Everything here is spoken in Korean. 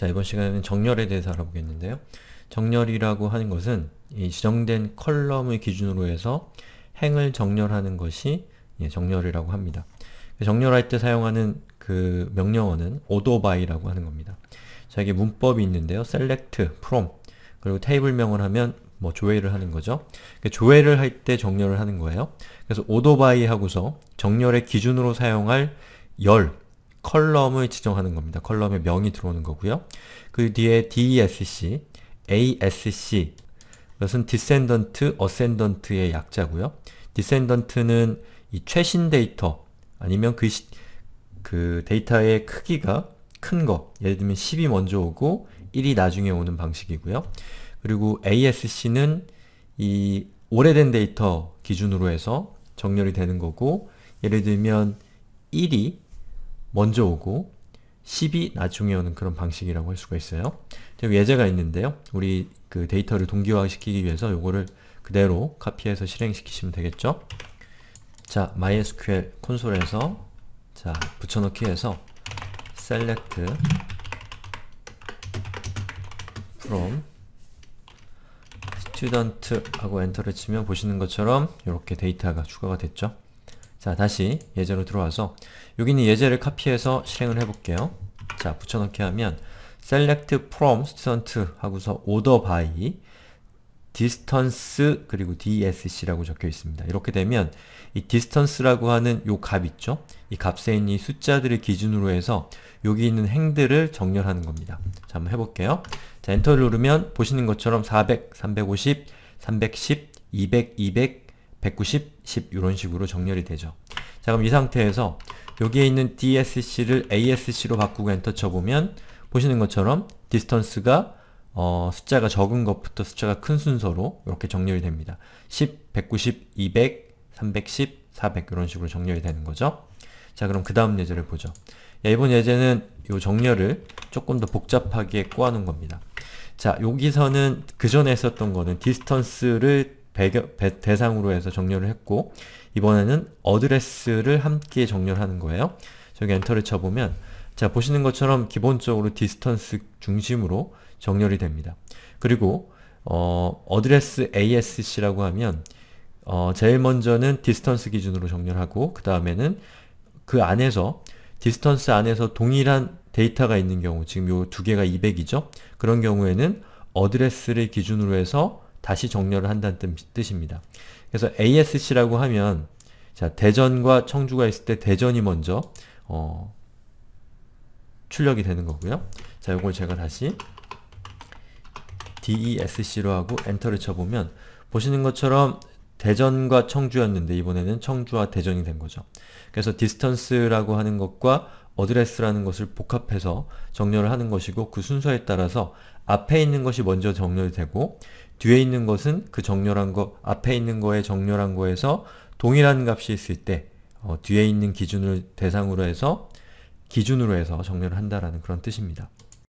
자, 이번 시간에는 정렬에 대해서 알아보겠는데요. 정렬이라고 하는 것은 이 지정된 컬럼을 기준으로 해서 행을 정렬하는 것이 예, 정렬이라고 합니다. 그 정렬할 때 사용하는 그 명령어는 오도바이라고 하는 겁니다. 자, 이게 문법이 있는데요. select, from, 그리고 테이블명을 하면 뭐 조회를 하는 거죠. 그 조회를 할 때 정렬을 하는 거예요. 그래서 오도바이 하고서 정렬의 기준으로 사용할 열, 컬럼을 지정하는 겁니다. 컬럼에 명이 들어오는 거고요. 그 뒤에 DESC, ASC 이것은 Descendant, Ascendant의 약자고요. Descendant는 이 최신 데이터 아니면 그, 시, 그 데이터의 크기가 큰 거, 예를 들면 10이 먼저 오고 1이 나중에 오는 방식이고요. 그리고 ASC는 이 오래된 데이터 기준으로 해서 정렬이 되는 거고 예를 들면 1이 먼저 오고 10이 나중에 오는 그런 방식이라고 할 수가 있어요. 지금 예제가 있는데요. 우리 그 데이터를 동기화시키기 위해서 요거를 그대로 카피해서 실행시키시면 되겠죠. 자, MySQL 콘솔에서 자, 붙여넣기 해서 select from student하고 엔터를 치면 보시는 것처럼 이렇게 데이터가 추가가 됐죠. 자 다시 예제로 들어와서 여기 있는 예제를 카피해서 실행을 해볼게요. 자 붙여넣기 하면 select from student 하고서 order by distance 그리고 dsc라고 적혀 있습니다. 이렇게 되면 이 distance라고 하는 요 값 있죠? 이 값에 있는 이 숫자들을 기준으로 해서 여기 있는 행들을 정렬하는 겁니다. 자, 한번 해볼게요. 자, 엔터를 누르면 보시는 것처럼 400, 350, 310, 200, 200, 190, 10 이런 식으로 정렬이 되죠. 자 그럼 이 상태에서 여기에 있는 DSC를 ASC로 바꾸고 엔터 쳐보면 보시는 것처럼 디스턴스가 어, 숫자가 적은 것부터 숫자가 큰 순서로 이렇게 정렬이 됩니다. 10, 190, 200, 310, 400 이런 식으로 정렬이 되는 거죠. 자 그럼 그 다음 예제를 보죠. 야, 이번 예제는 이 정렬을 조금 더 복잡하게 꼬아놓은 겁니다. 자 여기서는 그 전에 했었던 거는 디스턴스를 배경, 배, 대상으로 해서 정렬을 했고 이번에는 어드레스를 함께 정렬하는 거예요. 저기 엔터를 쳐보면 자 보시는 것처럼 기본적으로 디스턴스 중심으로 정렬이 됩니다. 그리고 어, 어드레스 ASC라고 하면 어, 제일 먼저는 디스턴스 기준으로 정렬하고 그 다음에는 그 안에서 디스턴스 안에서 동일한 데이터가 있는 경우 지금 요 두 개가 200이죠? 그런 경우에는 어드레스를 기준으로 해서 다시 정렬을 한다는 뜻입니다. 그래서 ASC라고 하면 자 대전과 청주가 있을 때 대전이 먼저 어, 출력이 되는 거고요. 자, 이걸 제가 다시 DESC로 하고 엔터를 쳐보면 보시는 것처럼 대전과 청주였는데 이번에는 청주와 대전이 된 거죠. 그래서 distance라고 하는 것과 address라는 것을 복합해서 정렬을 하는 것이고 그 순서에 따라서 앞에 있는 것이 먼저 정렬되고 뒤에 있는 것은 그 정렬한 거, 앞에 있는 거에 정렬한 거에서 동일한 값이 있을 때 어, 뒤에 있는 기준을 대상으로 해서 기준으로 해서 정렬을 한다라는 그런 뜻입니다.